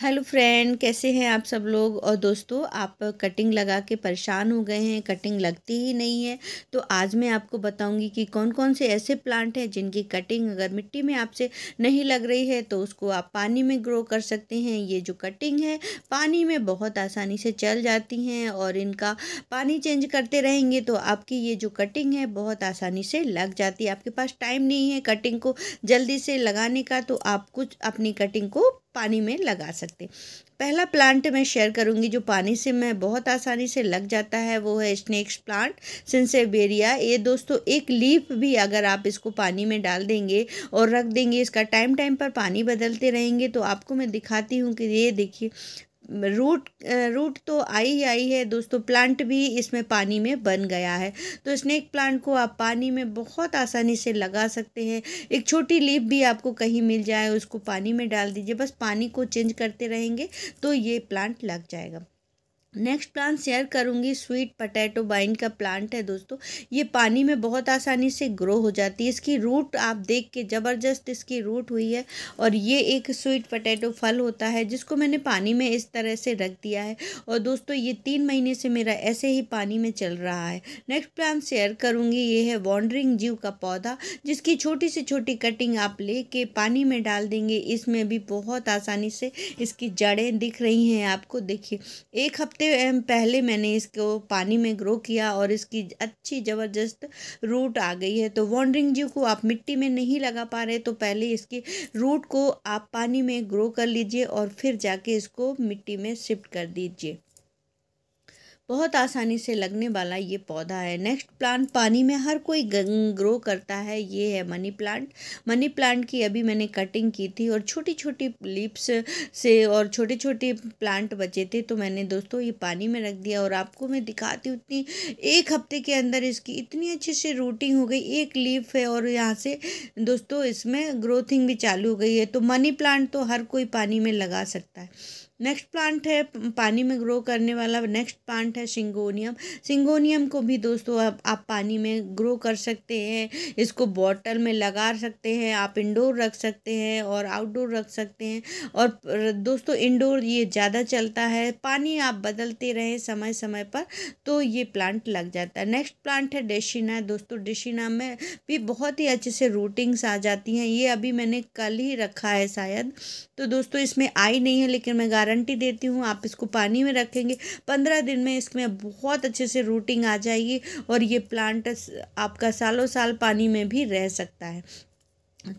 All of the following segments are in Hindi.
हेलो फ्रेंड कैसे हैं आप सब लोग और दोस्तों आप कटिंग लगा के परेशान हो गए हैं कटिंग लगती ही नहीं है तो आज मैं आपको बताऊंगी कि कौन कौन से ऐसे प्लांट हैं जिनकी कटिंग अगर मिट्टी में आपसे नहीं लग रही है तो उसको आप पानी में ग्रो कर सकते हैं ये जो कटिंग है पानी में बहुत आसानी से चल जाती हैं और इनका पानी चेंज करते रहेंगे तो आपकी ये जो कटिंग है बहुत आसानी से लग जाती है आपके पास टाइम नहीं है कटिंग को जल्दी से लगाने का तो आप कुछ अपनी कटिंग को पानी में लगा सकते हैं पहला प्लांट मैं शेयर करूंगी जो पानी से मैं बहुत आसानी से लग जाता है वो है स्नेक्स प्लांट सिंसेबेरिया ये दोस्तों एक लीफ भी अगर आप इसको पानी में डाल देंगे और रख देंगे इसका टाइम टाइम पर पानी बदलते रहेंगे तो आपको मैं दिखाती हूँ कि ये देखिए रूट रूट तो आई ही आई है दोस्तों प्लांट भी इसमें पानी में बन गया है तो स्नेक प्लांट को आप पानी में बहुत आसानी से लगा सकते हैं एक छोटी लीप भी आपको कहीं मिल जाए उसको पानी में डाल दीजिए बस पानी को चेंज करते रहेंगे तो ये प्लांट लग जाएगा नेक्स्ट प्लांट शेयर करूँगी स्वीट पटैटो बाइन का प्लांट है दोस्तों ये पानी में बहुत आसानी से ग्रो हो जाती है इसकी रूट आप देख के ज़बरदस्त इसकी रूट हुई है और ये एक स्वीट पटैटो फल होता है जिसको मैंने पानी में इस तरह से रख दिया है और दोस्तों ये तीन महीने से मेरा ऐसे ही पानी में चल रहा है नेक्स्ट प्लांट शेयर करूँगी ये है वॉन्ड्रिंग जीव का पौधा जिसकी छोटी से छोटी कटिंग आप ले के पानी में डाल देंगे इसमें भी बहुत आसानी से इसकी जड़ें दिख रही हैं आपको देखिए एक हफ्ते हफ्ते पहले मैंने इसको पानी में ग्रो किया और इसकी अच्छी ज़बरदस्त रूट आ गई है तो वॉन्ड्रिंग जी को आप मिट्टी में नहीं लगा पा रहे तो पहले इसकी रूट को आप पानी में ग्रो कर लीजिए और फिर जाके इसको मिट्टी में शिफ्ट कर दीजिए बहुत आसानी से लगने वाला ये पौधा है नेक्स्ट प्लांट पानी में हर कोई ग्रो करता है ये है मनी प्लांट मनी प्लांट की अभी मैंने कटिंग की थी और छोटी छोटी लीप्स से और छोटे छोटे प्लांट बचे थे तो मैंने दोस्तों ये पानी में रख दिया और आपको मैं दिखाती हूँ इतनी एक हफ्ते के अंदर इसकी इतनी अच्छे से रूटिंग हो गई एक लीफ है और यहाँ से दोस्तों इसमें ग्रोथिंग भी चालू हो गई है तो मनी प्लांट तो हर कोई पानी में लगा सकता है नेक्स्ट प्लांट है पानी में ग्रो करने वाला नेक्स्ट प्लांट है सिंगोनियम सिंगोनियम को भी दोस्तों आप, आप पानी में ग्रो कर सकते हैं इसको बॉटल में लगा सकते हैं आप इंडोर रख सकते हैं और आउटडोर रख सकते हैं और दोस्तों इंडोर ये ज़्यादा चलता है पानी आप बदलते रहें समय समय पर तो ये प्लांट लग जाता है नेक्स्ट प्लांट है डेशिना दोस्तों डेशिना में भी बहुत ही अच्छे से रूटिंग्स आ जाती हैं ये अभी मैंने कल ही रखा है शायद तो दोस्तों इसमें आई नहीं है लेकिन मैं गारंटी देती हूँ आप इसको पानी में रखेंगे पंद्रह दिन में इसमें बहुत अच्छे से रूटिंग आ जाएगी और ये प्लांट आपका सालों साल पानी में भी रह सकता है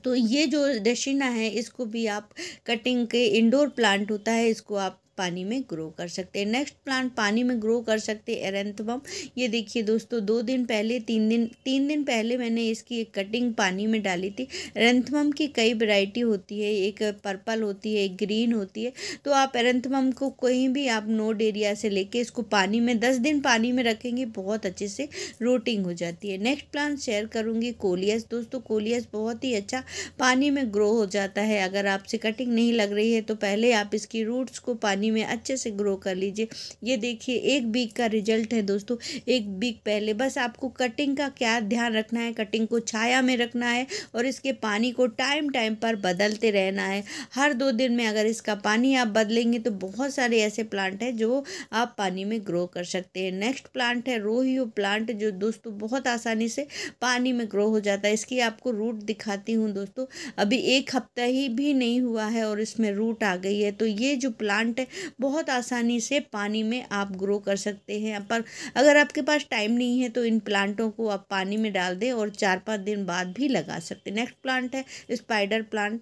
तो ये जो दशिना है इसको भी आप कटिंग के इंडोर प्लांट होता है इसको आप पानी में ग्रो कर सकते हैं नेक्स्ट प्लांट पानी में ग्रो कर सकते हैं एरेंथमम ये देखिए दोस्तों दो दिन पहले तीन दिन तीन दिन पहले मैंने इसकी एक कटिंग पानी में डाली थी एरेंथमम की कई वैरायटी होती है एक पर्पल होती है एक ग्रीन होती है तो आप एरेंथमम को कहीं भी आप नोड एरिया से लेके इसको पानी में दस दिन पानी में रखेंगे बहुत अच्छे से रोटिंग हो जाती है नेक्स्ट प्लांट शेयर करूँगी कोलियस दोस्तों कोलियस बहुत ही अच्छा पानी में ग्रो हो जाता है अगर आपसे कटिंग नहीं लग रही है तो पहले आप इसकी रूट्स को पानी पानी में अच्छे से ग्रो कर लीजिए ये देखिए एक बीक का रिजल्ट है दोस्तों एक बीक पहले बस आपको कटिंग का क्या ध्यान रखना है कटिंग को छाया में रखना है और इसके पानी को टाइम टाइम पर बदलते रहना है हर दो दिन में अगर इसका पानी आप बदलेंगे तो बहुत सारे ऐसे प्लांट हैं जो आप पानी में ग्रो कर सकते हैं नेक्स्ट प्लांट है रोहियो प्लांट जो दोस्तों बहुत आसानी से पानी में ग्रो हो जाता है इसकी आपको रूट दिखाती हूँ दोस्तों अभी एक हफ्ता ही भी नहीं हुआ है और इसमें रूट आ गई है तो ये जो प्लांट है बहुत आसानी से पानी में आप ग्रो कर सकते हैं पर अगर आपके पास टाइम नहीं है तो इन प्लांटों को आप पानी में डाल दें और चार पाँच दिन बाद भी लगा सकते हैं नेक्स्ट प्लांट है स्पाइडर प्लांट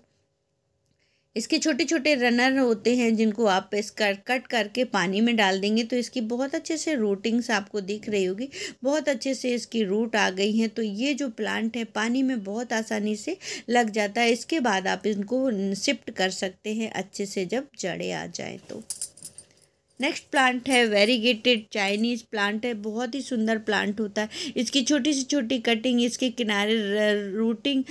इसके छोटे छोटे रनर होते हैं जिनको आप इस कर कट करके पानी में डाल देंगे तो इसकी बहुत अच्छे से रूटिंग्स आपको दिख रही होगी बहुत अच्छे से इसकी रूट आ गई है तो ये जो प्लांट है पानी में बहुत आसानी से लग जाता है इसके बाद आप इनको शिफ्ट कर सकते हैं अच्छे से जब जड़े आ जाए तो नेक्स्ट प्लांट है वेरीगेटेड चाइनीज़ प्लांट है बहुत ही सुंदर प्लांट होता है इसकी छोटी से छोटी कटिंग इसके किनारे रूटिंग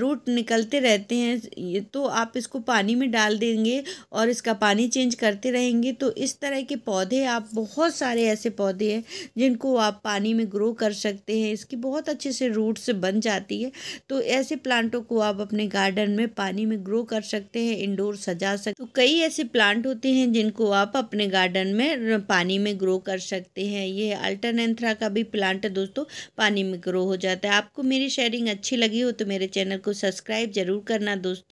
रूट निकलते रहते हैं तो आप इसको पानी में डाल देंगे और इसका पानी चेंज करते रहेंगे तो इस तरह के पौधे आप बहुत सारे ऐसे पौधे हैं जिनको आप पानी में ग्रो कर सकते हैं इसकी बहुत अच्छे से रूट से बन जाती है तो ऐसे प्लांटों को आप अपने गार्डन में पानी में ग्रो कर सकते हैं इंडोर सजा सकते तो कई ऐसे प्लांट होते हैं जिनको आप अपने गार्डन गार्डन में पानी में ग्रो कर सकते हैं ये अल्टरनेंथ्रा का भी प्लांट दोस्तों पानी में ग्रो हो जाता है आपको मेरी शेयरिंग अच्छी लगी हो तो मेरे चैनल को सब्सक्राइब ज़रूर करना दोस्तों